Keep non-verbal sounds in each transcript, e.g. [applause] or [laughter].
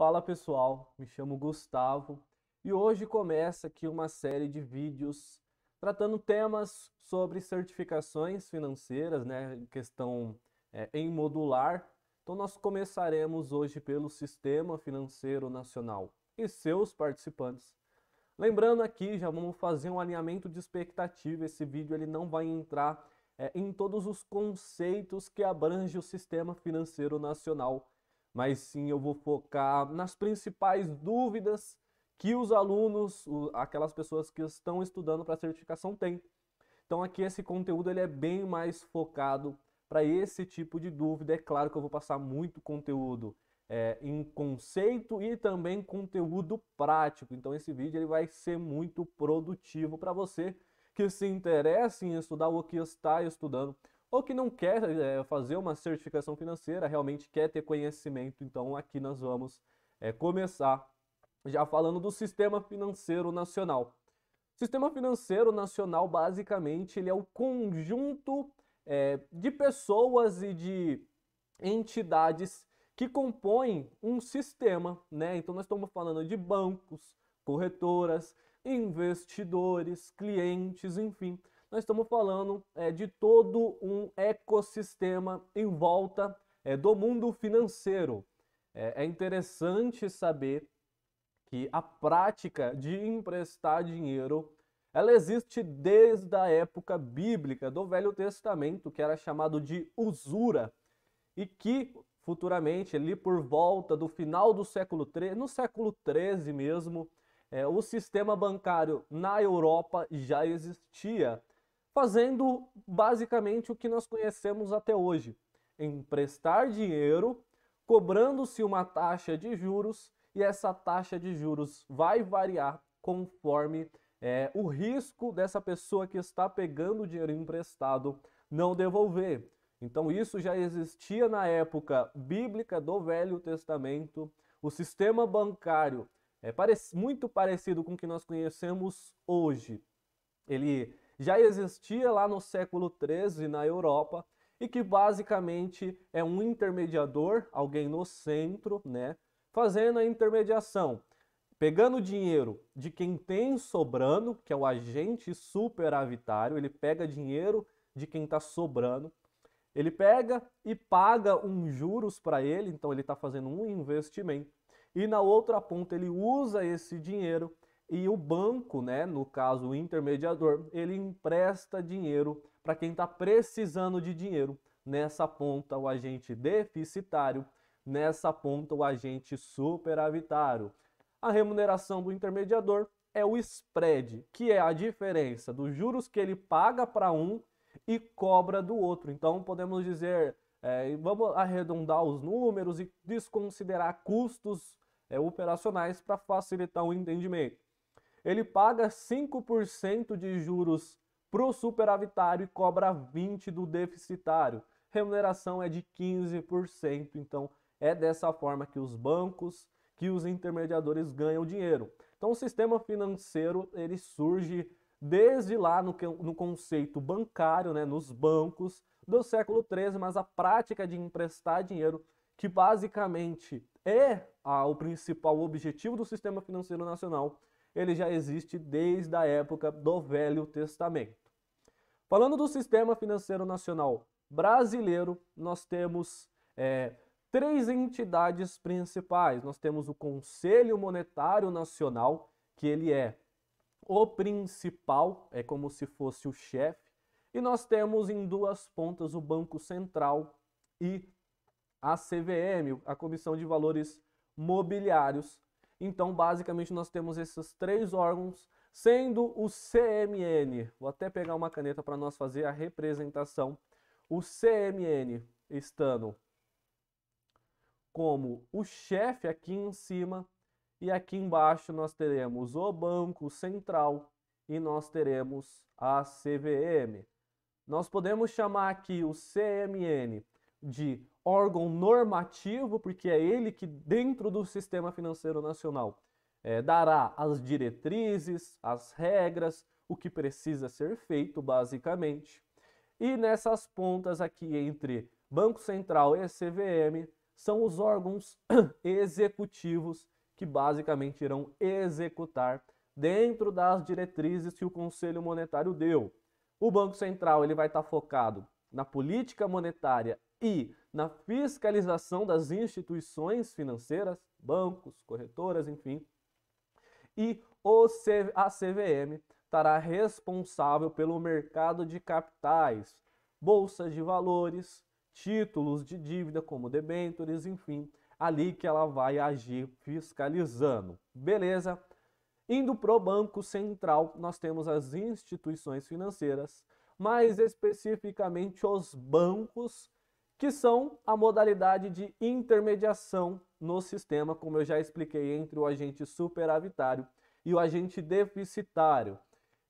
Fala pessoal, me chamo Gustavo e hoje começa aqui uma série de vídeos tratando temas sobre certificações financeiras, né, questão é, em modular. Então nós começaremos hoje pelo Sistema Financeiro Nacional e seus participantes. Lembrando aqui, já vamos fazer um alinhamento de expectativa. Esse vídeo ele não vai entrar é, em todos os conceitos que abrange o Sistema Financeiro Nacional mas sim eu vou focar nas principais dúvidas que os alunos, aquelas pessoas que estão estudando para certificação têm. Então aqui esse conteúdo ele é bem mais focado para esse tipo de dúvida. É claro que eu vou passar muito conteúdo é, em conceito e também conteúdo prático. Então esse vídeo ele vai ser muito produtivo para você que se interessa em estudar ou que está estudando ou que não quer é, fazer uma certificação financeira, realmente quer ter conhecimento. Então aqui nós vamos é, começar já falando do sistema financeiro nacional. sistema financeiro nacional basicamente ele é o conjunto é, de pessoas e de entidades que compõem um sistema, né? Então nós estamos falando de bancos, corretoras, investidores, clientes, enfim nós estamos falando é, de todo um ecossistema em volta é, do mundo financeiro. É, é interessante saber que a prática de emprestar dinheiro ela existe desde a época bíblica do Velho Testamento, que era chamado de usura, e que futuramente, ali por volta do final do século XIII, no século XIII mesmo, é, o sistema bancário na Europa já existia fazendo basicamente o que nós conhecemos até hoje: emprestar dinheiro, cobrando-se uma taxa de juros, e essa taxa de juros vai variar conforme é, o risco dessa pessoa que está pegando o dinheiro emprestado não devolver. Então, isso já existia na época bíblica do Velho Testamento. O sistema bancário é parec muito parecido com o que nós conhecemos hoje. Ele já existia lá no século XIII na Europa e que basicamente é um intermediador, alguém no centro, né, fazendo a intermediação, pegando dinheiro de quem tem sobrando, que é o agente superavitário, ele pega dinheiro de quem está sobrando, ele pega e paga um juros para ele, então ele está fazendo um investimento, e na outra ponta ele usa esse dinheiro e o banco, né, no caso o intermediador, ele empresta dinheiro para quem está precisando de dinheiro. Nessa ponta, o agente deficitário, nessa ponta, o agente superavitário. A remuneração do intermediador é o spread, que é a diferença dos juros que ele paga para um e cobra do outro. Então, podemos dizer, é, vamos arredondar os números e desconsiderar custos é, operacionais para facilitar o entendimento ele paga 5% de juros para o superavitário e cobra 20% do deficitário. Remuneração é de 15%, então é dessa forma que os bancos, que os intermediadores ganham dinheiro. Então o sistema financeiro ele surge desde lá no, no conceito bancário, né, nos bancos do século XIII, mas a prática de emprestar dinheiro, que basicamente é a, o principal objetivo do sistema financeiro nacional, ele já existe desde a época do Velho Testamento. Falando do sistema financeiro nacional brasileiro, nós temos é, três entidades principais. Nós temos o Conselho Monetário Nacional, que ele é o principal, é como se fosse o chefe, e nós temos em duas pontas o Banco Central e a CVM, a Comissão de Valores Mobiliários, então, basicamente, nós temos esses três órgãos, sendo o CMN, vou até pegar uma caneta para nós fazer a representação, o CMN estando como o chefe aqui em cima, e aqui embaixo nós teremos o Banco Central e nós teremos a CVM. Nós podemos chamar aqui o CMN de órgão normativo, porque é ele que, dentro do sistema financeiro nacional, é, dará as diretrizes, as regras, o que precisa ser feito, basicamente. E nessas pontas aqui entre Banco Central e CVM são os órgãos [clears throat] executivos que basicamente irão executar dentro das diretrizes que o Conselho Monetário deu. O Banco Central ele vai estar tá focado na política monetária e na fiscalização das instituições financeiras, bancos, corretoras, enfim. E a CVM estará responsável pelo mercado de capitais, bolsas de valores, títulos de dívida como debêntures, enfim, ali que ela vai agir fiscalizando. Beleza? Indo para o Banco Central, nós temos as instituições financeiras, mais especificamente os bancos que são a modalidade de intermediação no sistema, como eu já expliquei, entre o agente superavitário e o agente deficitário.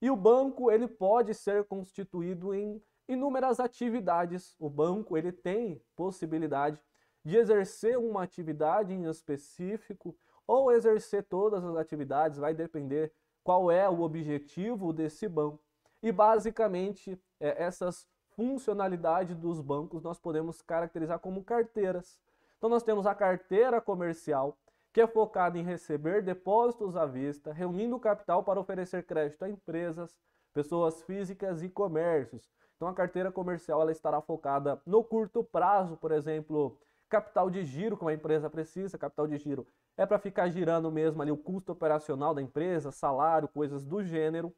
E o banco ele pode ser constituído em inúmeras atividades. O banco ele tem possibilidade de exercer uma atividade em específico ou exercer todas as atividades, vai depender qual é o objetivo desse banco. E basicamente é, essas funcionalidade dos bancos nós podemos caracterizar como carteiras. Então nós temos a carteira comercial, que é focada em receber depósitos à vista, reunindo capital para oferecer crédito a empresas, pessoas físicas e comércios. Então a carteira comercial ela estará focada no curto prazo, por exemplo, capital de giro que uma empresa precisa, capital de giro é para ficar girando mesmo ali o custo operacional da empresa, salário, coisas do gênero.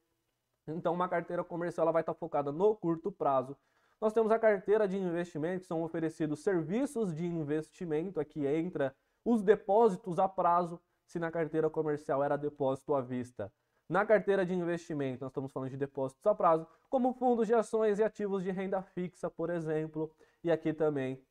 Então uma carteira comercial ela vai estar focada no curto prazo nós temos a carteira de investimento, que são oferecidos serviços de investimento, aqui entra os depósitos a prazo, se na carteira comercial era depósito à vista. Na carteira de investimento, nós estamos falando de depósitos a prazo, como fundos de ações e ativos de renda fixa, por exemplo. E aqui também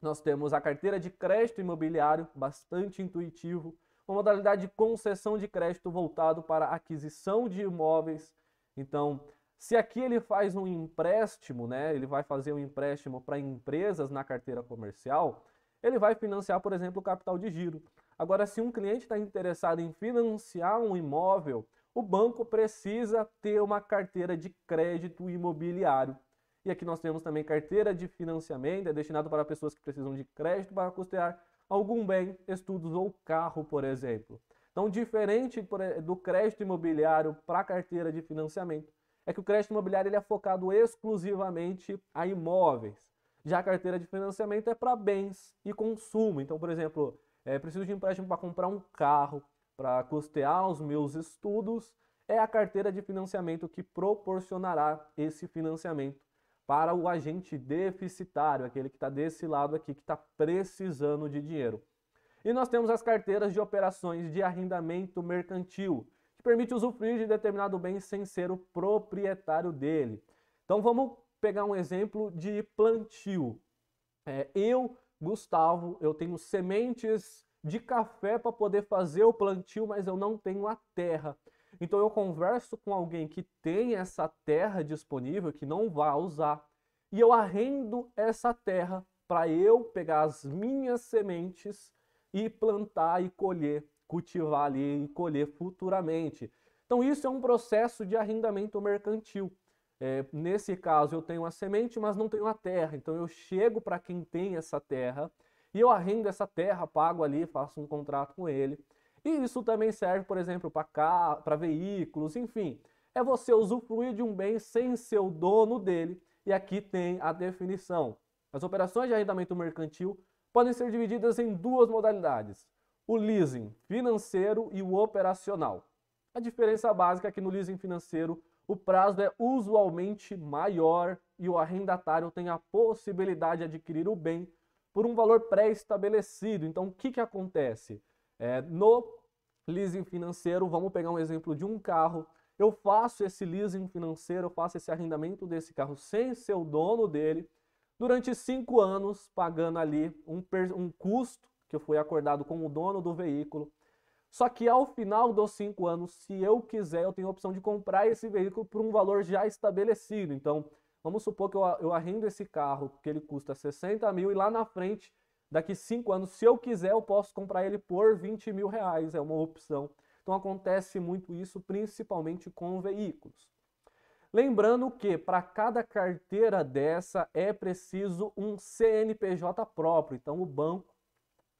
nós temos a carteira de crédito imobiliário, bastante intuitivo, uma modalidade de concessão de crédito voltado para aquisição de imóveis. Então, se aqui ele faz um empréstimo, né, ele vai fazer um empréstimo para empresas na carteira comercial, ele vai financiar, por exemplo, o capital de giro. Agora, se um cliente está interessado em financiar um imóvel, o banco precisa ter uma carteira de crédito imobiliário. E aqui nós temos também carteira de financiamento, é destinado para pessoas que precisam de crédito para custear algum bem, estudos ou carro, por exemplo. Então, diferente do crédito imobiliário para carteira de financiamento, é que o crédito imobiliário ele é focado exclusivamente a imóveis. Já a carteira de financiamento é para bens e consumo. Então, por exemplo, é, preciso de empréstimo para comprar um carro, para custear os meus estudos. É a carteira de financiamento que proporcionará esse financiamento para o agente deficitário, aquele que está desse lado aqui, que está precisando de dinheiro. E nós temos as carteiras de operações de arrendamento mercantil, permite usufruir de determinado bem sem ser o proprietário dele. Então vamos pegar um exemplo de plantio. É, eu, Gustavo, eu tenho sementes de café para poder fazer o plantio, mas eu não tenho a terra. Então eu converso com alguém que tem essa terra disponível, que não vai usar, e eu arrendo essa terra para eu pegar as minhas sementes e plantar e colher cultivar ali e colher futuramente. Então, isso é um processo de arrendamento mercantil. É, nesse caso, eu tenho a semente, mas não tenho a terra. Então, eu chego para quem tem essa terra e eu arrendo essa terra, pago ali, faço um contrato com ele. E isso também serve, por exemplo, para veículos, enfim. É você usufruir de um bem sem ser o dono dele. E aqui tem a definição. As operações de arrendamento mercantil podem ser divididas em duas modalidades: o leasing financeiro e o operacional. A diferença básica é que no leasing financeiro o prazo é usualmente maior e o arrendatário tem a possibilidade de adquirir o bem por um valor pré-estabelecido. Então, o que, que acontece? É, no leasing financeiro, vamos pegar um exemplo de um carro. Eu faço esse leasing financeiro, eu faço esse arrendamento desse carro sem ser o dono dele, durante cinco anos, pagando ali um, um custo que foi acordado com o dono do veículo. Só que ao final dos cinco anos, se eu quiser, eu tenho a opção de comprar esse veículo por um valor já estabelecido. Então, vamos supor que eu, eu arrendo esse carro, que ele custa 60 mil, e lá na frente, daqui cinco anos, se eu quiser, eu posso comprar ele por 20 mil reais. É uma opção. Então, acontece muito isso, principalmente com veículos. Lembrando que para cada carteira dessa é preciso um CNPJ próprio, então o banco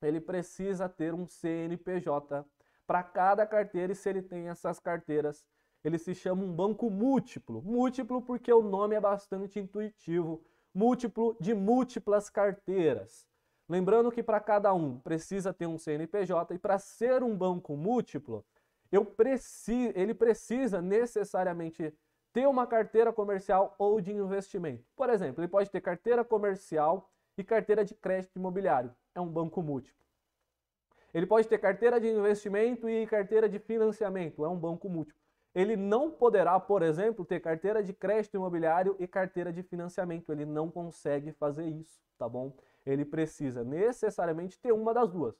ele precisa ter um CNPJ para cada carteira e se ele tem essas carteiras, ele se chama um banco múltiplo. Múltiplo porque o nome é bastante intuitivo, múltiplo de múltiplas carteiras. Lembrando que para cada um precisa ter um CNPJ e para ser um banco múltiplo, eu preci ele precisa necessariamente ter uma carteira comercial ou de investimento. Por exemplo, ele pode ter carteira comercial e carteira de crédito imobiliário é um banco múltiplo. Ele pode ter carteira de investimento e carteira de financiamento, é um banco múltiplo. Ele não poderá, por exemplo, ter carteira de crédito imobiliário e carteira de financiamento. Ele não consegue fazer isso, tá bom? Ele precisa necessariamente ter uma das duas.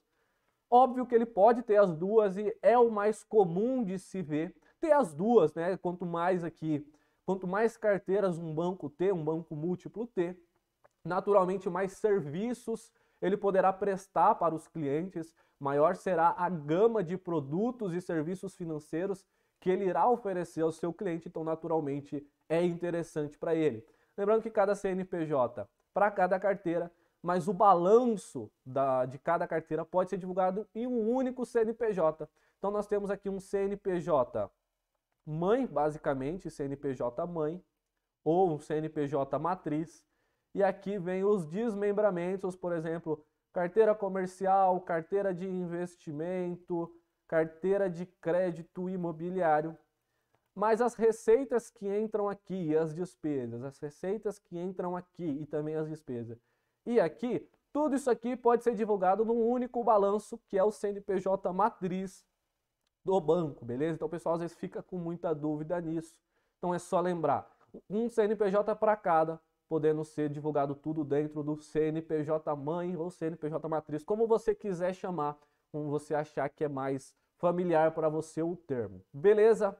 Óbvio que ele pode ter as duas e é o mais comum de se ver ter as duas, né? Quanto mais aqui, quanto mais carteiras um banco ter, um banco múltiplo ter, naturalmente mais serviços ele poderá prestar para os clientes, maior será a gama de produtos e serviços financeiros que ele irá oferecer ao seu cliente, então naturalmente é interessante para ele. Lembrando que cada CNPJ para cada carteira, mas o balanço da, de cada carteira pode ser divulgado em um único CNPJ. Então nós temos aqui um CNPJ mãe, basicamente, CNPJ mãe, ou um CNPJ matriz, e aqui vem os desmembramentos, por exemplo, carteira comercial, carteira de investimento, carteira de crédito imobiliário. Mas as receitas que entram aqui e as despesas, as receitas que entram aqui e também as despesas. E aqui, tudo isso aqui pode ser divulgado num único balanço, que é o CNPJ matriz do banco, beleza? Então o pessoal às vezes fica com muita dúvida nisso. Então é só lembrar, um CNPJ para cada, podendo ser divulgado tudo dentro do CNPJ mãe ou CNPJ matriz, como você quiser chamar, como você achar que é mais familiar para você o termo. Beleza?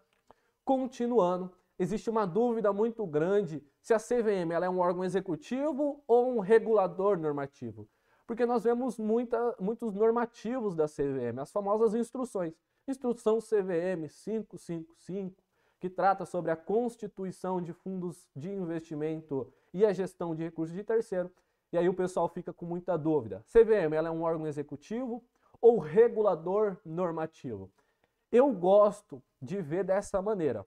Continuando, existe uma dúvida muito grande se a CVM ela é um órgão executivo ou um regulador normativo. Porque nós vemos muita, muitos normativos da CVM, as famosas instruções. Instrução CVM 555, que trata sobre a constituição de fundos de investimento e a gestão de recursos de terceiro. E aí o pessoal fica com muita dúvida. CVM, ela é um órgão executivo ou regulador normativo? Eu gosto de ver dessa maneira.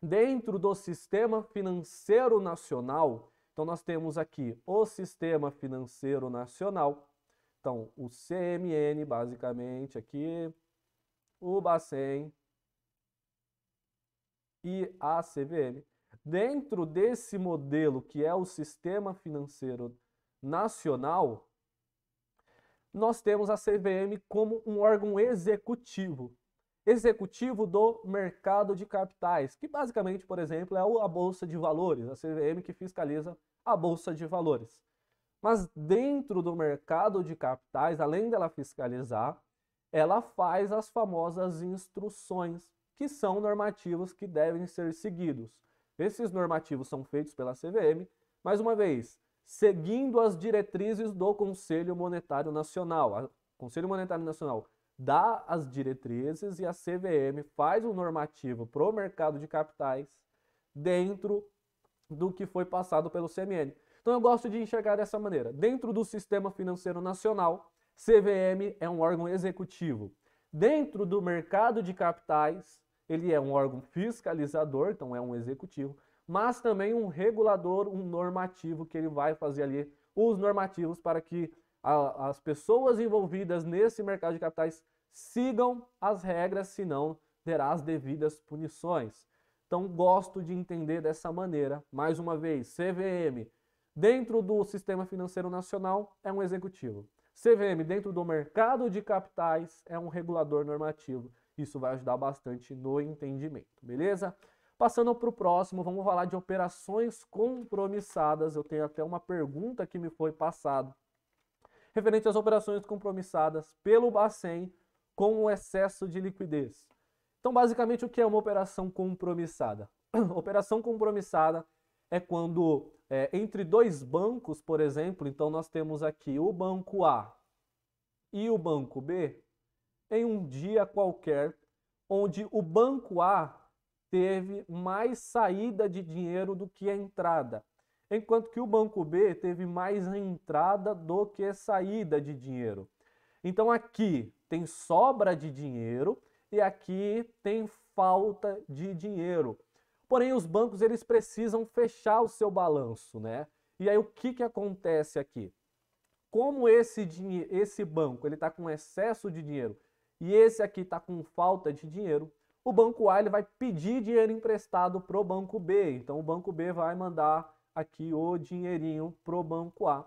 Dentro do sistema financeiro nacional, então nós temos aqui o sistema financeiro nacional, então o CMN basicamente aqui, o Bacen, e a CVM. Dentro desse modelo que é o sistema financeiro nacional, nós temos a CVM como um órgão executivo, executivo do mercado de capitais, que basicamente, por exemplo, é a bolsa de valores, a CVM que fiscaliza a bolsa de valores. Mas dentro do mercado de capitais, além dela fiscalizar, ela faz as famosas instruções que são normativos que devem ser seguidos. Esses normativos são feitos pela CVM, mais uma vez, seguindo as diretrizes do Conselho Monetário Nacional. O Conselho Monetário Nacional dá as diretrizes e a CVM faz o um normativo para o mercado de capitais dentro do que foi passado pelo CMN. Então eu gosto de enxergar dessa maneira. Dentro do sistema financeiro nacional, CVM é um órgão executivo. Dentro do mercado de capitais, ele é um órgão fiscalizador, então é um executivo, mas também um regulador, um normativo, que ele vai fazer ali os normativos para que a, as pessoas envolvidas nesse mercado de capitais sigam as regras, senão terá as devidas punições. Então, gosto de entender dessa maneira. Mais uma vez, CVM, dentro do sistema financeiro nacional, é um executivo. CVM, dentro do mercado de capitais, é um regulador normativo. Isso vai ajudar bastante no entendimento, beleza? Passando para o próximo, vamos falar de operações compromissadas. Eu tenho até uma pergunta que me foi passada referente às operações compromissadas pelo Bacen com o excesso de liquidez. Então, basicamente, o que é uma operação compromissada? [clears throat] operação compromissada é quando é, entre dois bancos, por exemplo, então nós temos aqui o banco A e o banco B, em um dia qualquer, onde o banco A teve mais saída de dinheiro do que a entrada, enquanto que o banco B teve mais entrada do que saída de dinheiro. Então aqui tem sobra de dinheiro e aqui tem falta de dinheiro. Porém os bancos eles precisam fechar o seu balanço, né? E aí o que que acontece aqui? Como esse esse banco, ele está com excesso de dinheiro e esse aqui está com falta de dinheiro, o banco A ele vai pedir dinheiro emprestado para o banco B. Então o banco B vai mandar aqui o dinheirinho para o banco A.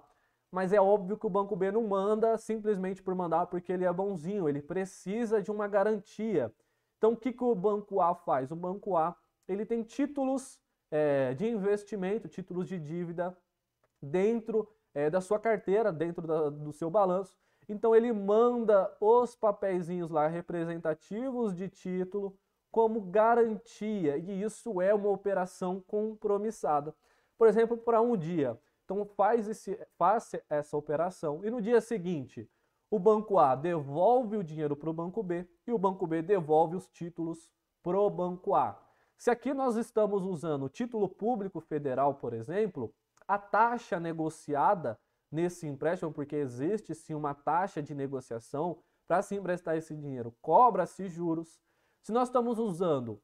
Mas é óbvio que o banco B não manda simplesmente por mandar porque ele é bonzinho, ele precisa de uma garantia. Então o que, que o banco A faz? O banco A ele tem títulos é, de investimento, títulos de dívida dentro é, da sua carteira, dentro da, do seu balanço. Então ele manda os papeizinhos lá representativos de título como garantia, e isso é uma operação compromissada. Por exemplo, para um dia. Então faz esse, faça essa operação e no dia seguinte o banco A devolve o dinheiro para o banco B e o banco B devolve os títulos para o banco A. Se aqui nós estamos usando título público federal, por exemplo, a taxa negociada nesse empréstimo, porque existe sim uma taxa de negociação para se emprestar esse dinheiro, cobra-se juros. Se nós estamos usando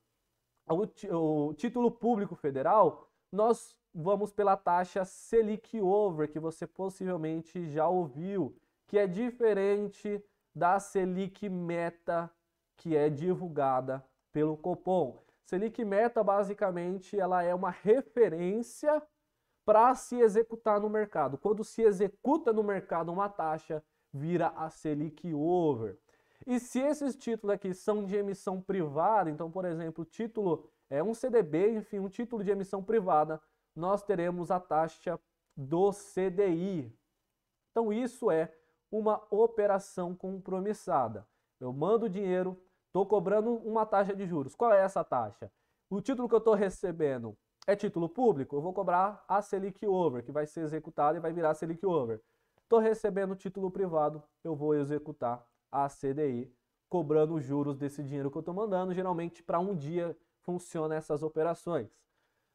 o, o título público federal, nós vamos pela taxa Selic Over, que você possivelmente já ouviu, que é diferente da Selic Meta, que é divulgada pelo Copom. Selic Meta, basicamente, ela é uma referência para se executar no mercado. Quando se executa no mercado uma taxa, vira a Selic Over. E se esses títulos aqui são de emissão privada, então, por exemplo, título é um CDB, enfim, um título de emissão privada, nós teremos a taxa do CDI. Então, isso é uma operação compromissada. Eu mando dinheiro, estou cobrando uma taxa de juros. Qual é essa taxa? O título que eu estou recebendo é título público? Eu vou cobrar a Selic Over, que vai ser executada e vai virar Selic Over. Estou recebendo título privado, eu vou executar a CDI, cobrando juros desse dinheiro que eu estou mandando. Geralmente, para um dia funciona essas operações.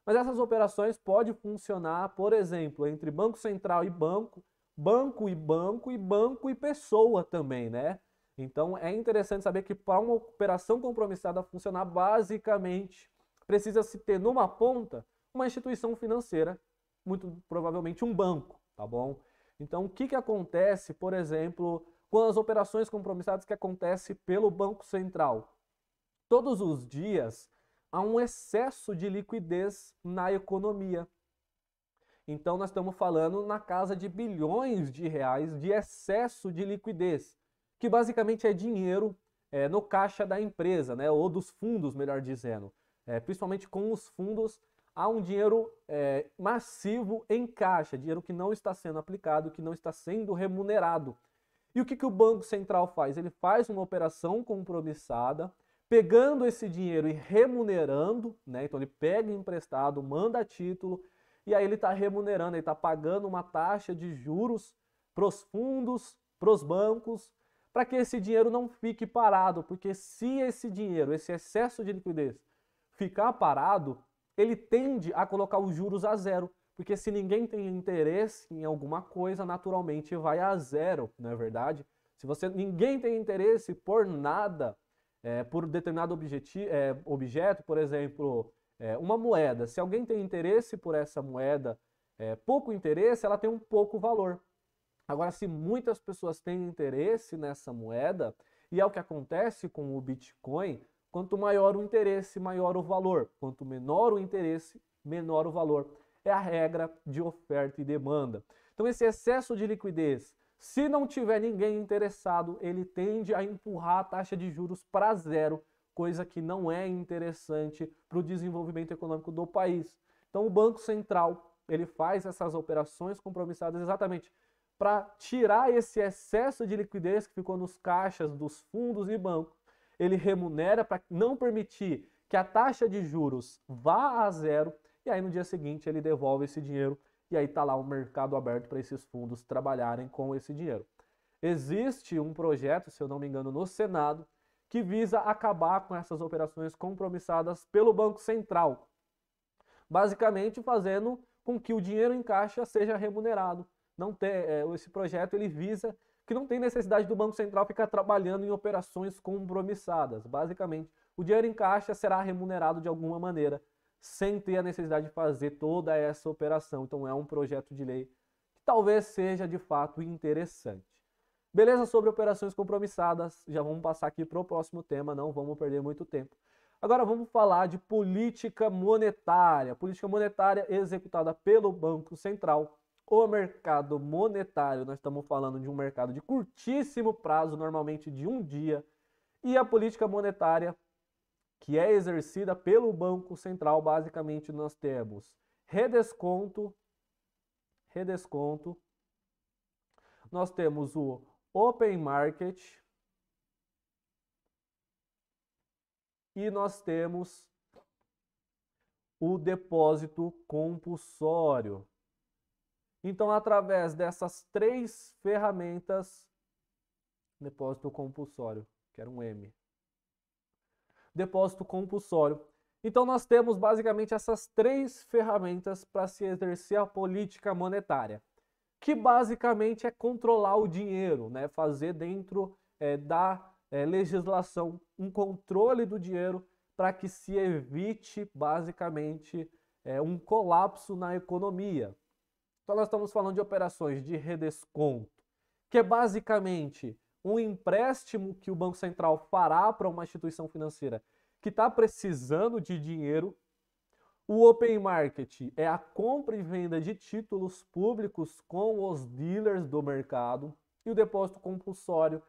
Mas essas operações podem funcionar, por exemplo, entre Banco Central e banco, banco e banco e banco e pessoa também, né? Então é interessante saber que para uma operação compromissada funcionar, basicamente precisa se ter numa ponta uma instituição financeira, muito provavelmente um banco, tá bom? Então, o que, que acontece, por exemplo, com as operações compromissadas que acontece pelo Banco Central? Todos os dias há um excesso de liquidez na economia. Então, nós estamos falando na casa de bilhões de reais de excesso de liquidez, que basicamente é dinheiro é, no caixa da empresa, né? ou dos fundos, melhor dizendo é, principalmente com os fundos, há um dinheiro é, massivo em caixa, dinheiro que não está sendo aplicado, que não está sendo remunerado. E o que, que o Banco Central faz? Ele faz uma operação compromissada, pegando esse dinheiro e remunerando, né? Então ele pega emprestado, manda título, e aí ele está remunerando, ele está pagando uma taxa de juros para os fundos, para os bancos, para que esse dinheiro não fique parado, porque se esse dinheiro, esse excesso de liquidez, ficar parado, ele tende a colocar os juros a zero. Porque se ninguém tem interesse em alguma coisa, naturalmente vai a zero, não é verdade? Se você ninguém tem interesse por nada, é, por determinado objetivo, é, objeto, por exemplo, é, uma moeda. Se alguém tem interesse por essa moeda, é, pouco interesse, ela tem um pouco valor. Agora, se muitas pessoas têm interesse nessa moeda, e é o que acontece com o Bitcoin, Quanto maior o interesse, maior o valor. Quanto menor o interesse, menor o valor. É a regra de oferta e demanda. Então, esse excesso de liquidez, se não tiver ninguém interessado, ele tende a empurrar a taxa de juros para zero, coisa que não é interessante para o desenvolvimento econômico do país. Então, o Banco Central ele faz essas operações compromissadas exatamente para tirar esse excesso de liquidez que ficou nos caixas dos fundos e bancos ele remunera para não permitir que a taxa de juros vá a zero, e aí no dia seguinte ele devolve esse dinheiro, e aí está lá o um mercado aberto para esses fundos trabalharem com esse dinheiro. Existe um projeto, se eu não me engano, no Senado, que visa acabar com essas operações compromissadas pelo Banco Central, basicamente fazendo com que o dinheiro em caixa seja remunerado. Não ter, é, eh, esse projeto ele visa que não tem necessidade do Banco Central ficar trabalhando em operações compromissadas. Basicamente, o dinheiro em caixa será remunerado de alguma maneira, sem ter a necessidade de fazer toda essa operação. Então, é um projeto de lei que talvez seja de fato interessante. Beleza sobre operações compromissadas, já vamos passar aqui para o próximo tema, não vamos perder muito tempo. Agora vamos falar de política monetária. Política monetária executada pelo Banco Central o mercado monetário, nós estamos falando de um mercado de curtíssimo prazo, normalmente de um dia, e a política monetária, que é exercida pelo Banco Central, basicamente nós temos redesconto, redesconto, nós temos o open market e nós temos o depósito compulsório. Então, através dessas três ferramentas, depósito compulsório, que era um M. Depósito compulsório. Então, nós temos basicamente essas três ferramentas para se exercer a política monetária, que basicamente é controlar o dinheiro, né? fazer dentro é, da é, legislação um controle do dinheiro para que se evite basicamente é, um colapso na economia. Então nós estamos falando de operações de redesconto, que é basicamente um empréstimo que o Banco Central fará para uma instituição financeira que está precisando de dinheiro. O Open Market é a compra e venda de títulos públicos com os dealers do mercado. E o depósito compulsório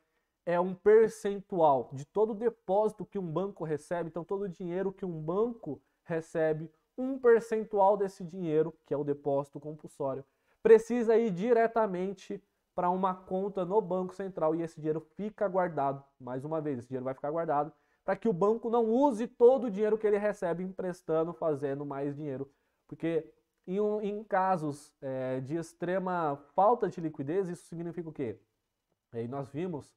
é um percentual de todo o depósito que um banco recebe, então todo o dinheiro que um banco recebe, um percentual desse dinheiro, que é o depósito compulsório, precisa ir diretamente para uma conta no Banco Central e esse dinheiro fica guardado. Mais uma vez, esse dinheiro vai ficar guardado para que o banco não use todo o dinheiro que ele recebe emprestando, fazendo mais dinheiro. Porque em, em casos é, de extrema falta de liquidez, isso significa o quê? E nós vimos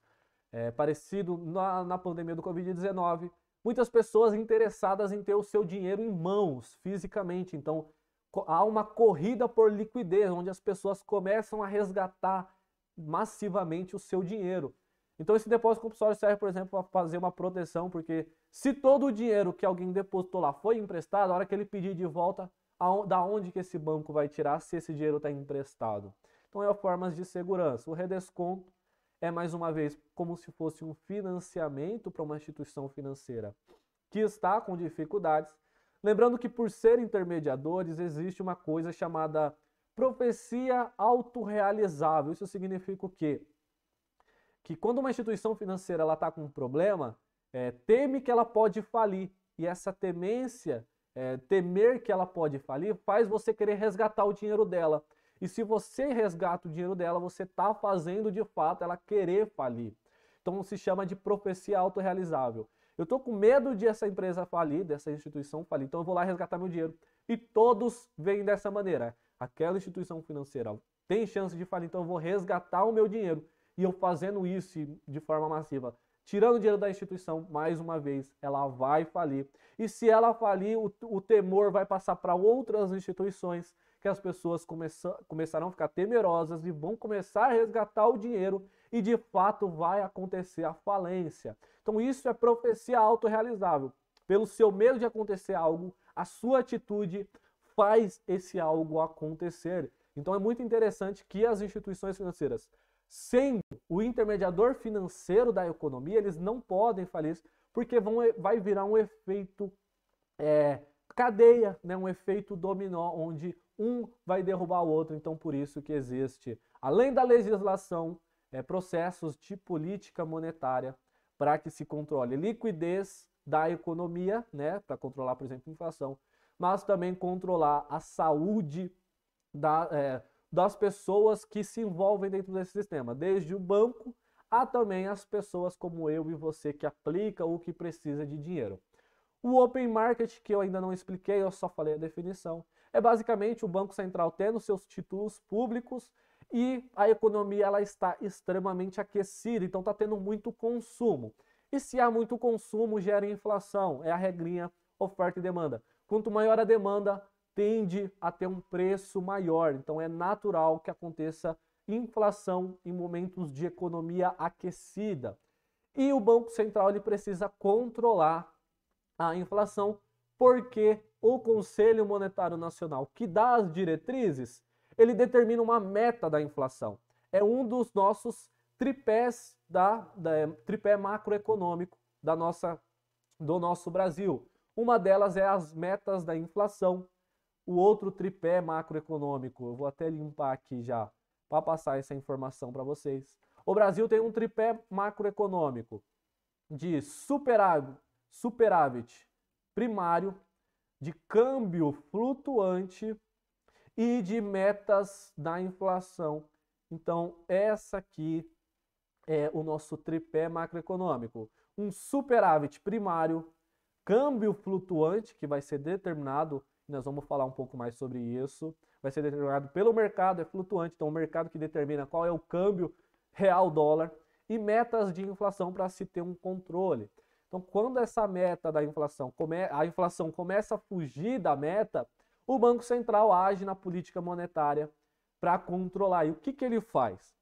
é, parecido na, na pandemia do Covid-19, muitas pessoas interessadas em ter o seu dinheiro em mãos, fisicamente. Então, há uma corrida por liquidez, onde as pessoas começam a resgatar massivamente o seu dinheiro. Então, esse depósito compulsório serve, por exemplo, para fazer uma proteção, porque se todo o dinheiro que alguém depositou lá foi emprestado, a hora que ele pedir de volta, da onde que esse banco vai tirar se esse dinheiro está emprestado? Então, é formas de segurança. O redesconto é mais uma vez como se fosse um financiamento para uma instituição financeira que está com dificuldades. Lembrando que por ser intermediadores existe uma coisa chamada profecia autorrealizável. Isso significa o quê? Que quando uma instituição financeira ela está com um problema, é, teme que ela pode falir. E essa temência, é, temer que ela pode falir, faz você querer resgatar o dinheiro dela. E se você resgata o dinheiro dela, você está fazendo de fato ela querer falir. Então se chama de profecia autorrealizável. Eu estou com medo de essa empresa falir, dessa instituição falir, então eu vou lá resgatar meu dinheiro. E todos vêm dessa maneira. Aquela instituição financeira tem chance de falir, então eu vou resgatar o meu dinheiro. E eu fazendo isso de forma massiva, tirando dinheiro da instituição, mais uma vez, ela vai falir. E se ela falir, o, o temor vai passar para outras instituições que as pessoas começarão a ficar temerosas e vão começar a resgatar o dinheiro e de fato vai acontecer a falência. Então isso é profecia autorrealizável. Pelo seu medo de acontecer algo, a sua atitude faz esse algo acontecer. Então é muito interessante que as instituições financeiras, sendo o intermediador financeiro da economia, eles não podem falir porque vão, vai virar um efeito é, cadeia, né? um efeito dominó, onde um vai derrubar o outro, então por isso que existe, além da legislação, é, processos de política monetária para que se controle liquidez da economia, né, para controlar, por exemplo, a inflação, mas também controlar a saúde da, é, das pessoas que se envolvem dentro desse sistema, desde o banco a também as pessoas como eu e você que aplica ou que precisa de dinheiro. O open market, que eu ainda não expliquei, eu só falei a definição, é basicamente o Banco Central tendo seus títulos públicos e a economia ela está extremamente aquecida, então está tendo muito consumo. E se há muito consumo, gera inflação, é a regrinha oferta e demanda. Quanto maior a demanda, tende a ter um preço maior, então é natural que aconteça inflação em momentos de economia aquecida. E o Banco Central ele precisa controlar a inflação porque o Conselho Monetário Nacional, que dá as diretrizes, ele determina uma meta da inflação. É um dos nossos tripés da, da tripé macroeconômico da nossa do nosso Brasil. Uma delas é as metas da inflação. O outro tripé macroeconômico, eu vou até limpar aqui já para passar essa informação para vocês. O Brasil tem um tripé macroeconômico de superávit, superávit primário, de câmbio flutuante e de metas da inflação. Então, essa aqui é o nosso tripé macroeconômico. Um superávit primário, câmbio flutuante, que vai ser determinado, nós vamos falar um pouco mais sobre isso, vai ser determinado pelo mercado, é flutuante, então o mercado que determina qual é o câmbio real dólar, e metas de inflação para se ter um controle. Então, quando essa meta da inflação, come... a inflação começa a fugir da meta, o Banco Central age na política monetária para controlar. E o que, que ele faz?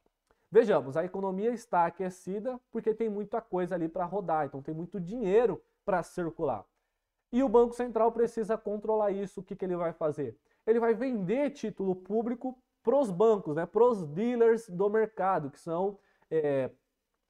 Vejamos, a economia está aquecida porque tem muita coisa ali para rodar, então tem muito dinheiro para circular. E o Banco Central precisa controlar isso. O que, que ele vai fazer? Ele vai vender título público para os bancos, né, para os dealers do mercado, que são é,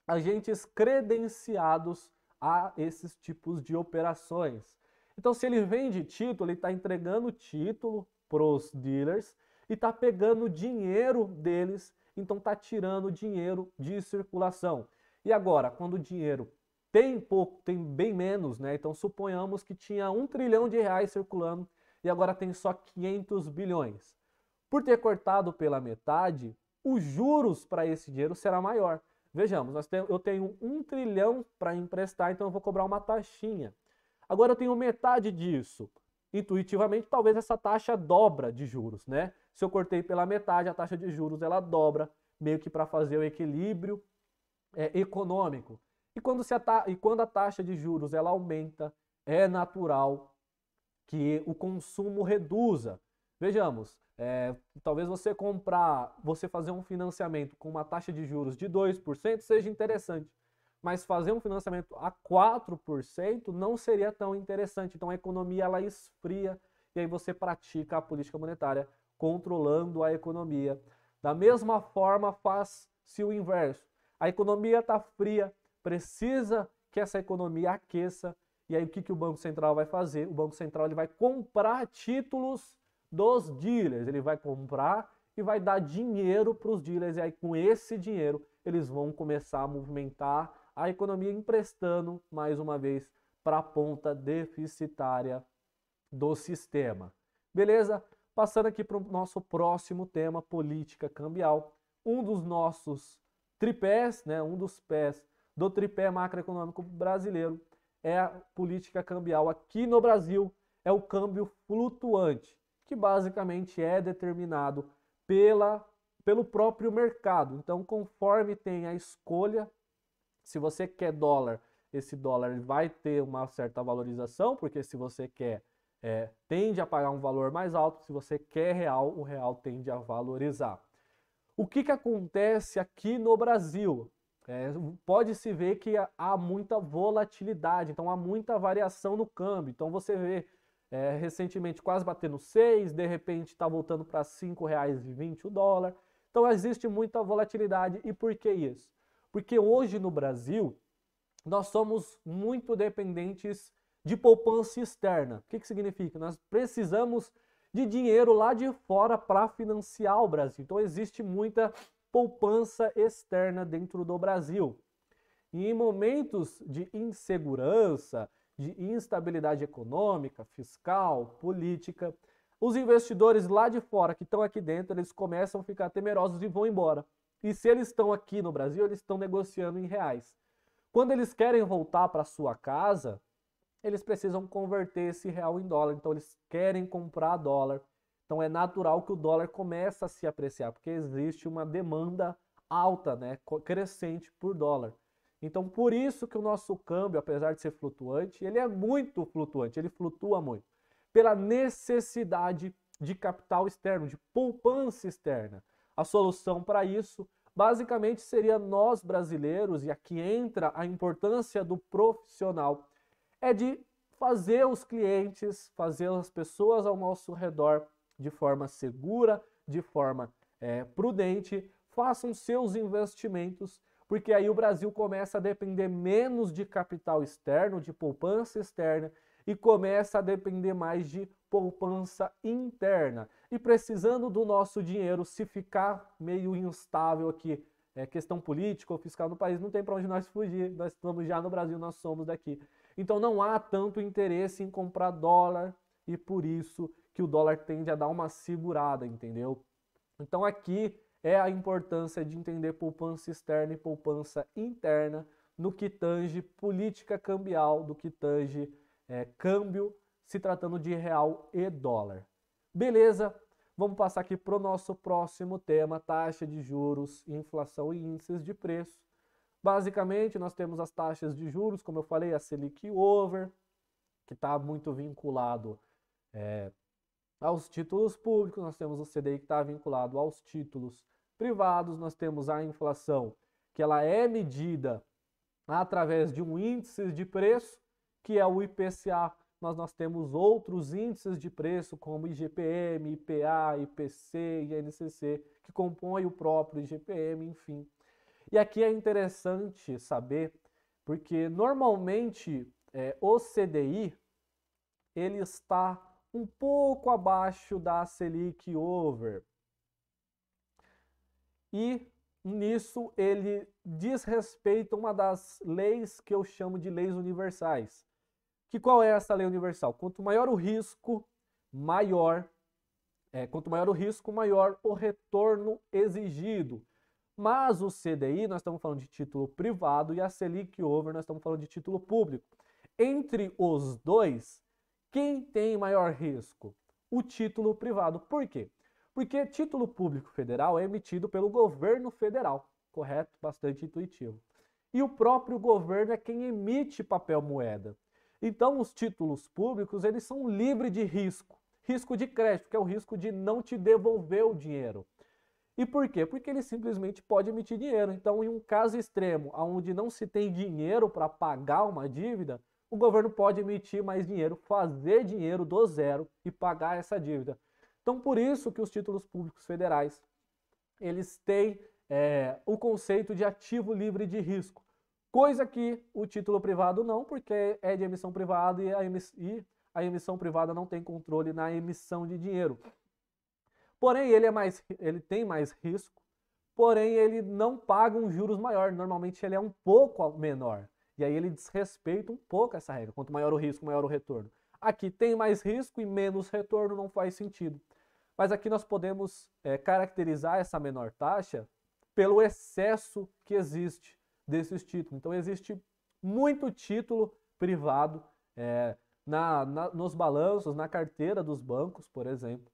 agentes credenciados a esses tipos de operações. Então, se ele vende título, ele está entregando título para os dealers e está pegando dinheiro deles, então está tirando dinheiro de circulação. E agora, quando o dinheiro tem pouco, tem bem menos, né? Então suponhamos que tinha um trilhão de reais circulando e agora tem só 500 bilhões. Por ter cortado pela metade, os juros para esse dinheiro será maior. Vejamos, tem, eu tenho um trilhão para emprestar, então eu vou cobrar uma taxinha. Agora eu tenho metade disso. Intuitivamente, talvez essa taxa dobra de juros, né? Se eu cortei pela metade, a taxa de juros ela dobra, meio que para fazer o equilíbrio é, econômico. E quando, se a e quando a taxa de juros ela aumenta, é natural que o consumo reduza. Vejamos, é, talvez você comprar, você fazer um financiamento com uma taxa de juros de 2% seja interessante, mas fazer um financiamento a 4% não seria tão interessante. Então a economia ela esfria e aí você pratica a política monetária controlando a economia. Da mesma forma faz-se o inverso. A economia está fria, precisa que essa economia aqueça. E aí o que, que o Banco Central vai fazer? O Banco Central ele vai comprar títulos dos dealers. Ele vai comprar e vai dar dinheiro para os dealers, e aí com esse dinheiro eles vão começar a movimentar a economia, emprestando mais uma vez para a ponta deficitária do sistema. Beleza? Passando aqui para o nosso próximo tema, política cambial. Um dos nossos tripés, né, um dos pés do tripé macroeconômico brasileiro é a política cambial. Aqui no Brasil é o câmbio flutuante que basicamente é determinado pela, pelo próprio mercado. Então, conforme tem a escolha, se você quer dólar, esse dólar vai ter uma certa valorização, porque se você quer, é, tende a pagar um valor mais alto, se você quer real, o real tende a valorizar. O que, que acontece aqui no Brasil? É, Pode-se ver que há muita volatilidade, então há muita variação no câmbio. Então você vê é, recentemente quase batendo 6, de repente está voltando para R$ 5,20 o dólar. Então existe muita volatilidade. E por que isso? Porque hoje no Brasil nós somos muito dependentes de poupança externa. O que, que significa? Nós precisamos de dinheiro lá de fora para financiar o Brasil. Então existe muita poupança externa dentro do Brasil. E em momentos de insegurança, de instabilidade econômica, fiscal, política, os investidores lá de fora que estão aqui dentro, eles começam a ficar temerosos e vão embora. E se eles estão aqui no Brasil, eles estão negociando em reais. Quando eles querem voltar para sua casa, eles precisam converter esse real em dólar, então eles querem comprar dólar. Então é natural que o dólar comece a se apreciar, porque existe uma demanda alta, né, crescente por dólar. Então, por isso que o nosso câmbio, apesar de ser flutuante, ele é muito flutuante, ele flutua muito. Pela necessidade de capital externo, de poupança externa. A solução para isso, basicamente, seria nós brasileiros, e aqui entra a importância do profissional, é de fazer os clientes, fazer as pessoas ao nosso redor de forma segura, de forma é, prudente, façam seus investimentos porque aí o Brasil começa a depender menos de capital externo, de poupança externa, e começa a depender mais de poupança interna. E precisando do nosso dinheiro, se ficar meio instável aqui, é, questão política ou fiscal no país, não tem para onde nós fugir. Nós estamos já no Brasil, nós somos daqui. Então não há tanto interesse em comprar dólar e por isso que o dólar tende a dar uma segurada, entendeu? Então aqui é a importância de entender poupança externa e poupança interna no que tange política cambial, do que tange é, câmbio, se tratando de real e dólar. Beleza? Vamos passar aqui para o nosso próximo tema: taxa de juros, inflação e índices de preço. Basicamente, nós temos as taxas de juros, como eu falei, a Selic Over, que está muito vinculado é, aos títulos públicos, nós temos o CDI que está vinculado aos títulos privados, nós temos a inflação, que ela é medida através de um índice de preço, que é o IPCA. Mas nós temos outros índices de preço, como IGPM, IPA, IPC, INCC, que compõem o próprio IGPM, enfim. E aqui é interessante saber, porque normalmente é, o CDI ele está um pouco abaixo da Selic Over e nisso ele desrespeita uma das leis que eu chamo de leis universais. Que qual é essa lei universal? Quanto maior o risco, maior é, quanto maior o risco, maior o retorno exigido. Mas o CDI, nós estamos falando de título privado, e a Selic Over, nós estamos falando de título público. Entre os dois, quem tem maior risco? O título privado. Por quê? Porque título público federal é emitido pelo governo federal, correto? Bastante intuitivo. E o próprio governo é quem emite papel moeda. Então, os títulos públicos, eles são livres de risco. Risco de crédito, que é o risco de não te devolver o dinheiro. E por quê? Porque ele simplesmente pode emitir dinheiro. Então, em um caso extremo, onde não se tem dinheiro para pagar uma dívida, o governo pode emitir mais dinheiro, fazer dinheiro do zero e pagar essa dívida. Então, por isso que os títulos públicos federais, eles têm é, o conceito de ativo livre de risco, coisa que o título privado não, porque é de emissão privada e a, emiss e a emissão privada não tem controle na emissão de dinheiro. Porém, ele, é mais, ele tem mais risco, porém ele não paga um juros maior, normalmente ele é um pouco menor. E aí ele desrespeita um pouco essa regra. Quanto maior o risco, maior o retorno. Aqui tem mais risco e menos retorno, não faz sentido. Mas aqui nós podemos é, caracterizar essa menor taxa pelo excesso que existe desses títulos. Então existe muito título privado é, na, na, nos balanços, na carteira dos bancos, por exemplo.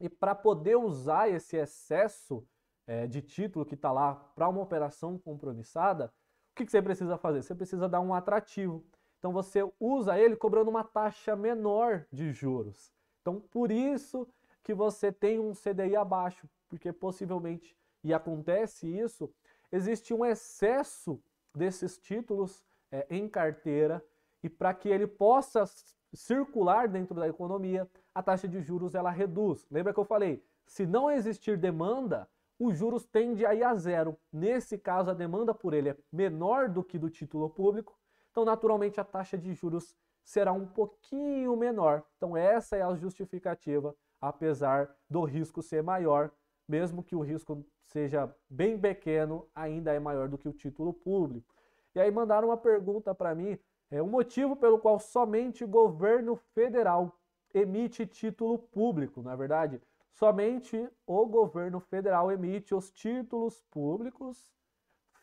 E para poder usar esse excesso é, de título que está lá para uma operação compromissada, o que, que você precisa fazer? Você precisa dar um atrativo. Então você usa ele cobrando uma taxa menor de juros. Então por isso que você tem um CDI abaixo, porque possivelmente, e acontece isso, existe um excesso desses títulos é, em carteira e para que ele possa circular dentro da economia, a taxa de juros ela reduz. Lembra que eu falei, se não existir demanda, os juros tende a ir a zero. Nesse caso, a demanda por ele é menor do que do título público, então naturalmente a taxa de juros será um pouquinho menor. Então essa é a justificativa apesar do risco ser maior, mesmo que o risco seja bem pequeno, ainda é maior do que o título público. E aí mandaram uma pergunta para mim, é o um motivo pelo qual somente governo federal emite título público, na é verdade, somente o governo federal emite os títulos públicos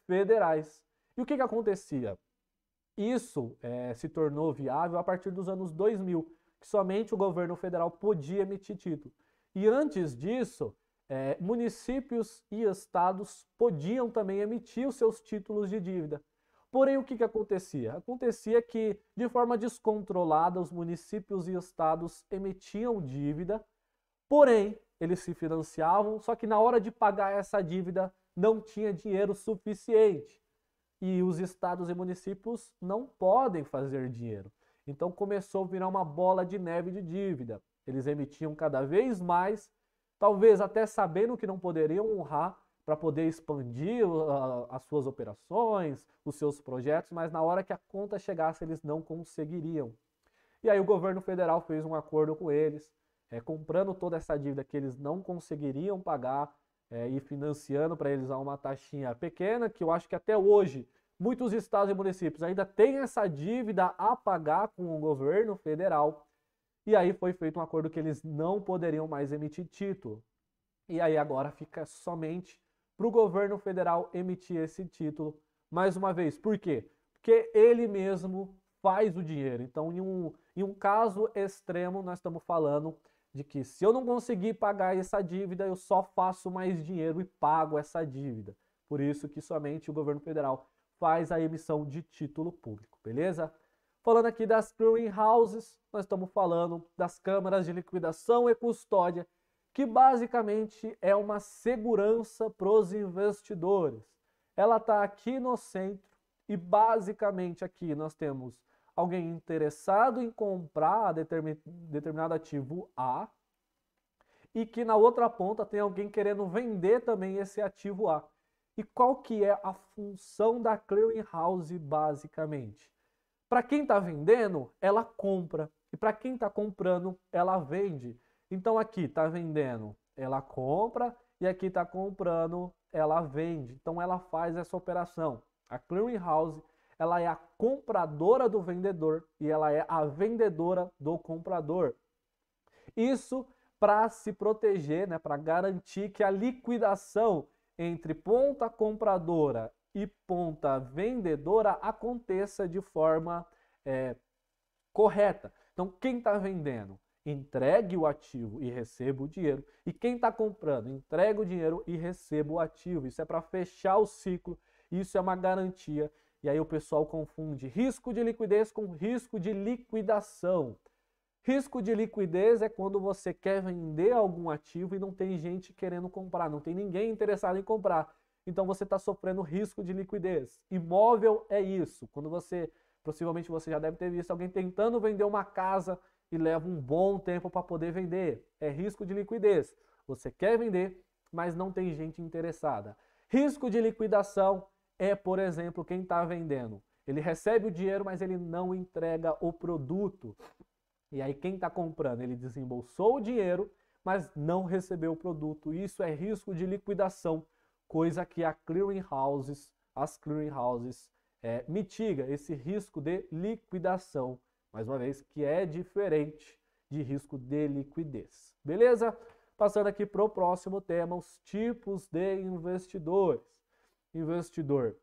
federais. E o que, que acontecia? Isso é, se tornou viável a partir dos anos 2000, que somente o governo federal podia emitir título. E antes disso, é, municípios e estados podiam também emitir os seus títulos de dívida. Porém, o que, que acontecia? Acontecia que, de forma descontrolada, os municípios e estados emitiam dívida, porém, eles se financiavam, só que na hora de pagar essa dívida não tinha dinheiro suficiente. E os estados e municípios não podem fazer dinheiro. Então começou a virar uma bola de neve de dívida. Eles emitiam cada vez mais, talvez até sabendo que não poderiam honrar para poder expandir uh, as suas operações, os seus projetos, mas na hora que a conta chegasse eles não conseguiriam. E aí o governo federal fez um acordo com eles, é, comprando toda essa dívida que eles não conseguiriam pagar é, e financiando para eles a uma taxinha pequena, que eu acho que até hoje muitos estados e municípios ainda têm essa dívida a pagar com o governo federal. E aí foi feito um acordo que eles não poderiam mais emitir título. E aí agora fica somente para o governo federal emitir esse título. Mais uma vez, por quê? Porque ele mesmo faz o dinheiro. Então, em um, em um caso extremo, nós estamos falando de que se eu não conseguir pagar essa dívida, eu só faço mais dinheiro e pago essa dívida. Por isso que somente o governo federal faz a emissão de título público, beleza? Falando aqui das clearing houses, nós estamos falando das câmaras de liquidação e custódia, que basicamente é uma segurança para os investidores. Ela está aqui no centro e basicamente aqui nós temos alguém interessado em comprar determinado ativo A e que na outra ponta tem alguém querendo vender também esse ativo A. E qual que é a função da clearinghouse basicamente? Para quem está vendendo, ela compra. E para quem está comprando, ela vende. Então aqui está vendendo, ela compra. E aqui está comprando, ela vende. Então ela faz essa operação. A clearinghouse ela é a compradora do vendedor e ela é a vendedora do comprador. Isso para se proteger, né, para garantir que a liquidação entre ponta compradora e ponta vendedora aconteça de forma é, correta. Então, quem está vendendo, entregue o ativo e receba o dinheiro. E quem está comprando, entregue o dinheiro e receba o ativo. Isso é para fechar o ciclo, isso é uma garantia. E aí o pessoal confunde risco de liquidez com risco de liquidação. Risco de liquidez é quando você quer vender algum ativo e não tem gente querendo comprar, não tem ninguém interessado em comprar. Então você está sofrendo risco de liquidez. Imóvel é isso. Quando você, possivelmente você já deve ter visto alguém tentando vender uma casa e leva um bom tempo para poder vender. É risco de liquidez. Você quer vender, mas não tem gente interessada. Risco de liquidação é, por exemplo, quem está vendendo. Ele recebe o dinheiro, mas ele não entrega o produto. E aí quem está comprando, ele desembolsou o dinheiro, mas não recebeu o produto. Isso é risco de liquidação, coisa que a clearing houses, as clearing houses é, mitiga esse risco de liquidação, mais uma vez que é diferente de risco de liquidez. Beleza? Passando aqui para o próximo tema, os tipos de investidores. Investidor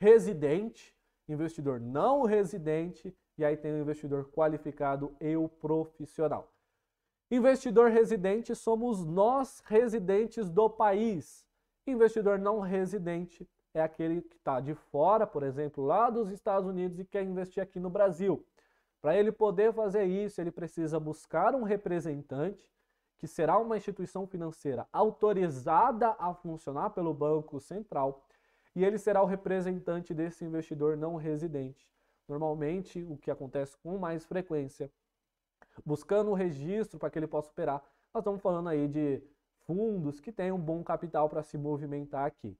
residente, investidor não residente e aí tem o investidor qualificado e o profissional. Investidor residente somos nós residentes do país. Investidor não residente é aquele que está de fora, por exemplo, lá dos Estados Unidos e quer investir aqui no Brasil. Para ele poder fazer isso, ele precisa buscar um representante, que será uma instituição financeira autorizada a funcionar pelo Banco Central, e ele será o representante desse investidor não residente. Normalmente, o que acontece com mais frequência, buscando o registro para que ele possa operar, nós estamos falando aí de fundos que têm um bom capital para se movimentar aqui.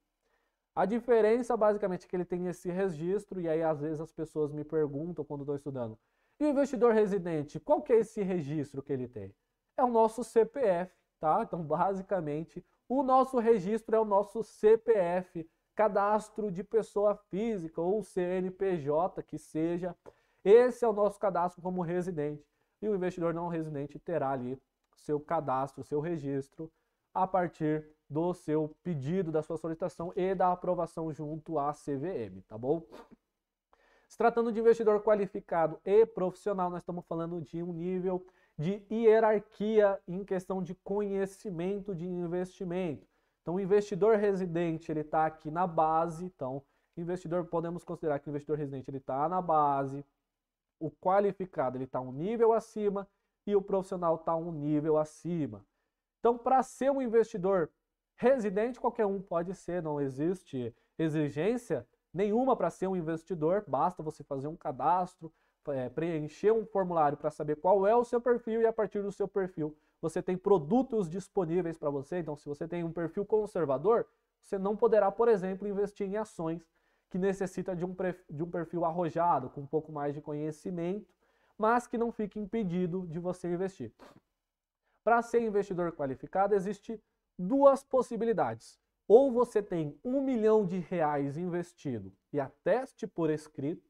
A diferença, basicamente, é que ele tem esse registro, e aí às vezes as pessoas me perguntam quando estou estudando, e o investidor residente, qual que é esse registro que ele tem? É o nosso CPF, tá? Então, basicamente, o nosso registro é o nosso CPF cadastro de pessoa física ou CNPJ que seja. Esse é o nosso cadastro como residente. E o investidor não residente terá ali seu cadastro, seu registro, a partir do seu pedido, da sua solicitação e da aprovação junto à CVM, tá bom? Se tratando de investidor qualificado e profissional, nós estamos falando de um nível de hierarquia em questão de conhecimento de investimento. Então, o investidor residente ele está aqui na base. Então, investidor podemos considerar que o investidor residente ele está na base. O qualificado ele está um nível acima e o profissional está um nível acima. Então, para ser um investidor residente, qualquer um pode ser. Não existe exigência nenhuma para ser um investidor. Basta você fazer um cadastro, é, preencher um formulário para saber qual é o seu perfil e a partir do seu perfil você tem produtos disponíveis para você. Então, se você tem um perfil conservador, você não poderá, por exemplo, investir em ações que necessita de um, de um perfil arrojado, com um pouco mais de conhecimento, mas que não fique impedido de você investir. Para ser investidor qualificado, existe duas possibilidades. Ou você tem um milhão de reais investido e ateste por escrito,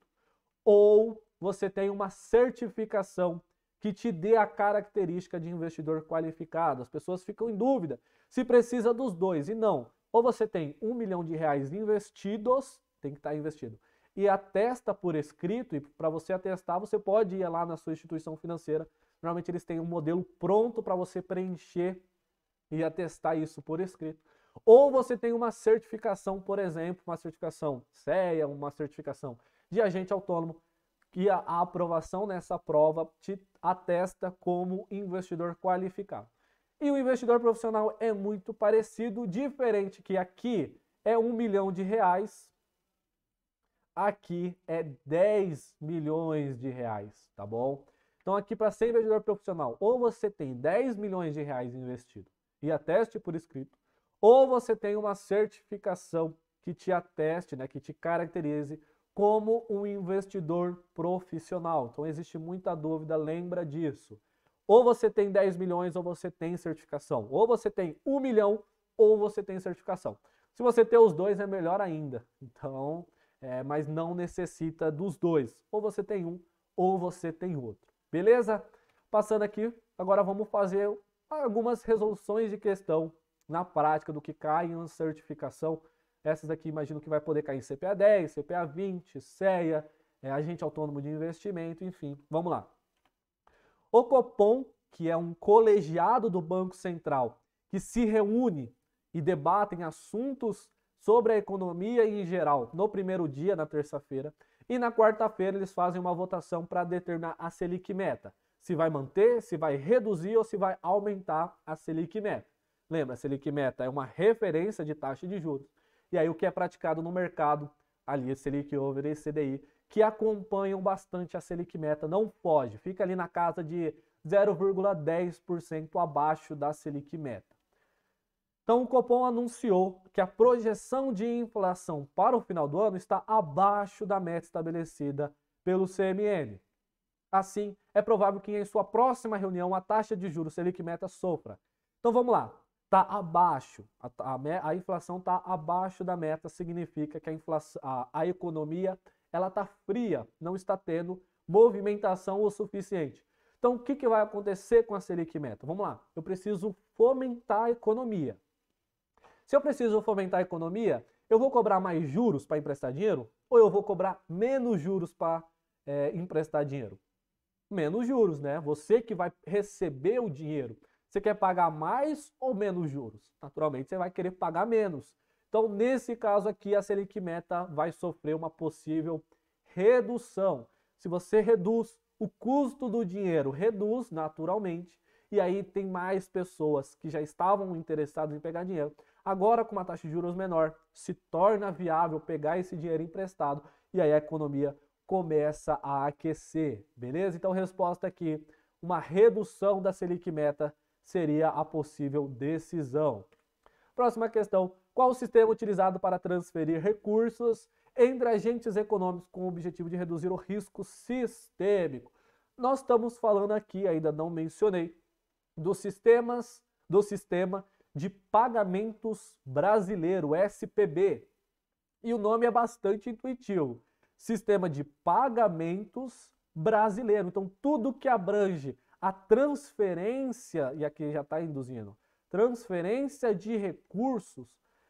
ou você tem uma certificação que te dê a característica de investidor qualificado. As pessoas ficam em dúvida se precisa dos dois. E não, ou você tem um milhão de reais investidos, tem que estar tá investido, e atesta por escrito, e para você atestar, você pode ir lá na sua instituição financeira. Normalmente eles têm um modelo pronto para você preencher e atestar isso por escrito. Ou você tem uma certificação, por exemplo, uma certificação CEA, uma certificação de agente autônomo, que a, aprovação nessa prova te atesta como investidor qualificado. E o investidor profissional é muito parecido, diferente que aqui é um milhão de reais, aqui é 10 milhões de reais, tá bom? Então aqui para ser investidor profissional, ou você tem 10 milhões de reais investido e ateste por escrito, ou você tem uma certificação que te ateste, né, que te caracterize como um investidor profissional. Então existe muita dúvida, lembra disso. Ou você tem 10 milhões ou você tem certificação. Ou você tem 1 milhão ou você tem certificação. Se você tem os dois é melhor ainda. Então, é, mas não necessita dos dois. Ou você tem um ou você tem outro. Beleza? Passando aqui, agora vamos fazer algumas resoluções de questão na prática do que cai em certificação essas aqui imagino que vai poder cair em CPA 10, CPA 20, CEA, é, agente autônomo de investimento, enfim. Vamos lá. O Copom, que é um colegiado do Banco Central, que se reúne e debatem assuntos sobre a economia em geral no primeiro dia, na terça-feira, e na quarta-feira eles fazem uma votação para determinar a Selic meta. Se vai manter, se vai reduzir ou se vai aumentar a Selic meta. Lembra, a Selic meta é uma referência de taxa de juros e aí o que é praticado no mercado, ali Selic Over e CDI, que acompanham bastante a Selic Meta, não foge, fica ali na casa de 0,10% abaixo da Selic Meta. Então o Copom anunciou que a projeção de inflação para o final do ano está abaixo da meta estabelecida pelo CMN. Assim, é provável que em sua próxima reunião a taxa de juros Selic Meta sofra. Então vamos lá está abaixo, a, a, a inflação está abaixo da meta, significa que a, inflação, a, a economia ela está fria, não está tendo movimentação o suficiente. Então, o que, que vai acontecer com a Selic meta? Vamos lá, eu preciso fomentar a economia. Se eu preciso fomentar a economia, eu vou cobrar mais juros para emprestar dinheiro ou eu vou cobrar menos juros para é, emprestar dinheiro? Menos juros, né? Você que vai receber o dinheiro. Você quer pagar mais ou menos juros? Naturalmente, você vai querer pagar menos. Então, nesse caso aqui, a Selic Meta vai sofrer uma possível redução. Se você reduz o custo do dinheiro, reduz naturalmente, e aí tem mais pessoas que já estavam interessadas em pegar dinheiro. Agora, com uma taxa de juros menor, se torna viável pegar esse dinheiro emprestado e aí a economia começa a aquecer, beleza? Então, resposta aqui, uma redução da Selic Meta seria a possível decisão. Próxima questão: qual o sistema utilizado para transferir recursos entre agentes econômicos com o objetivo de reduzir o risco sistêmico? Nós estamos falando aqui, ainda não mencionei, dos sistemas do sistema de pagamentos brasileiro, SPB. E o nome é bastante intuitivo. Sistema de pagamentos brasileiro. Então, tudo que abrange a transferência, e aqui já está induzindo, transferência de recursos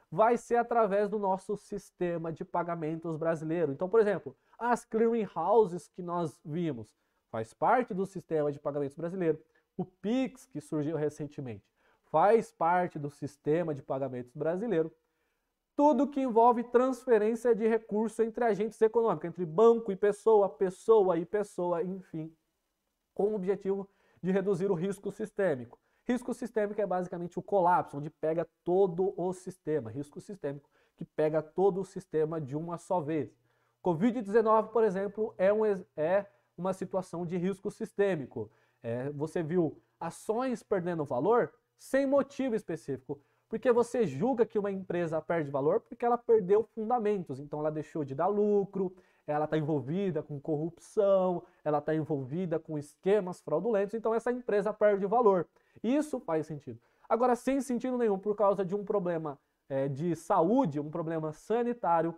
vai ser através do nosso sistema de pagamentos brasileiro. Então, por exemplo, as clearing houses que nós vimos faz parte do sistema de pagamentos brasileiro. O Pix, que surgiu recentemente, faz parte do sistema de pagamentos brasileiro. Tudo que envolve transferência de recurso entre agentes econômicos, entre banco e pessoa, pessoa e pessoa, enfim, com o objetivo de reduzir o risco sistêmico. Risco sistêmico é basicamente o colapso, onde pega todo o sistema. Risco sistêmico que pega todo o sistema de uma só vez. Covid-19, por exemplo, é, um, é, uma situação de risco sistêmico. É, você viu ações perdendo valor sem motivo específico, porque você julga que uma empresa perde valor porque ela perdeu fundamentos, então ela deixou de dar lucro, ela está envolvida com corrupção, ela está envolvida com esquemas fraudulentos, então essa empresa perde valor. Isso faz sentido. Agora, sem sentido nenhum, por causa de um problema é, de saúde, um problema sanitário,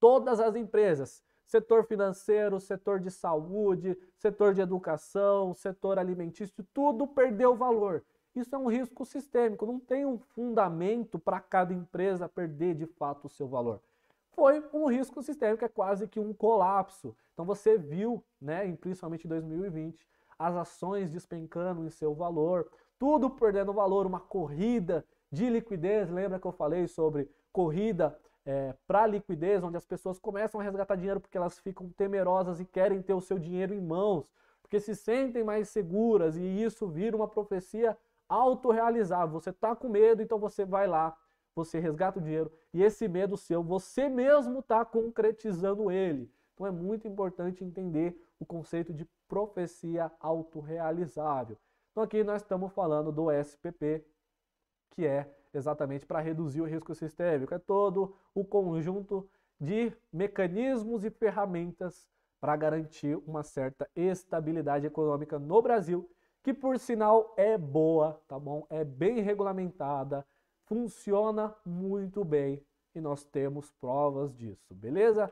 todas as empresas, setor financeiro, setor de saúde, setor de educação, setor alimentício, tudo perdeu valor. Isso é um risco sistêmico, não tem um fundamento para cada empresa perder de fato o seu valor foi um risco sistêmico, é quase que um colapso. Então você viu, né, principalmente em 2020, as ações despencando em seu valor, tudo perdendo valor, uma corrida de liquidez. Lembra que eu falei sobre corrida é, para liquidez, onde as pessoas começam a resgatar dinheiro porque elas ficam temerosas e querem ter o seu dinheiro em mãos, porque se sentem mais seguras e isso vira uma profecia autorrealizável. Você está com medo, então você vai lá você resgata o dinheiro e esse medo seu, você mesmo está concretizando ele. Então é muito importante entender o conceito de profecia autorrealizável. Então aqui nós estamos falando do SPP, que é exatamente para reduzir o risco sistêmico, é todo o conjunto de mecanismos e ferramentas para garantir uma certa estabilidade econômica no Brasil, que por sinal é boa, tá bom? É bem regulamentada, funciona muito bem e nós temos provas disso, beleza?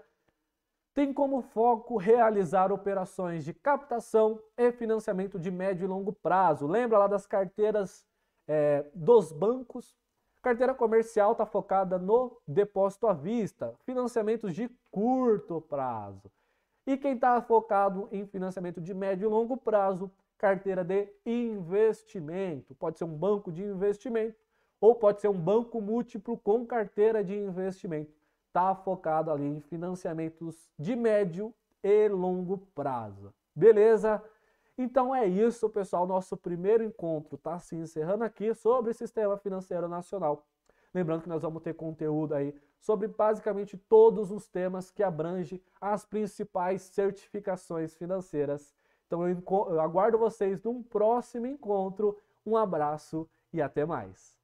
Tem como foco realizar operações de captação e financiamento de médio e longo prazo. Lembra lá das carteiras é, dos bancos? Carteira comercial está focada no depósito à vista, financiamentos de curto prazo. E quem está focado em financiamento de médio e longo prazo, carteira de investimento. Pode ser um banco de investimento ou pode ser um banco múltiplo com carteira de investimento. Está focado ali em financiamentos de médio e longo prazo. Beleza? Então é isso, pessoal. Nosso primeiro encontro está se encerrando aqui sobre o Sistema Financeiro Nacional. Lembrando que nós vamos ter conteúdo aí sobre basicamente todos os temas que abrange as principais certificações financeiras. Então eu, eu aguardo vocês num próximo encontro. Um abraço e até mais.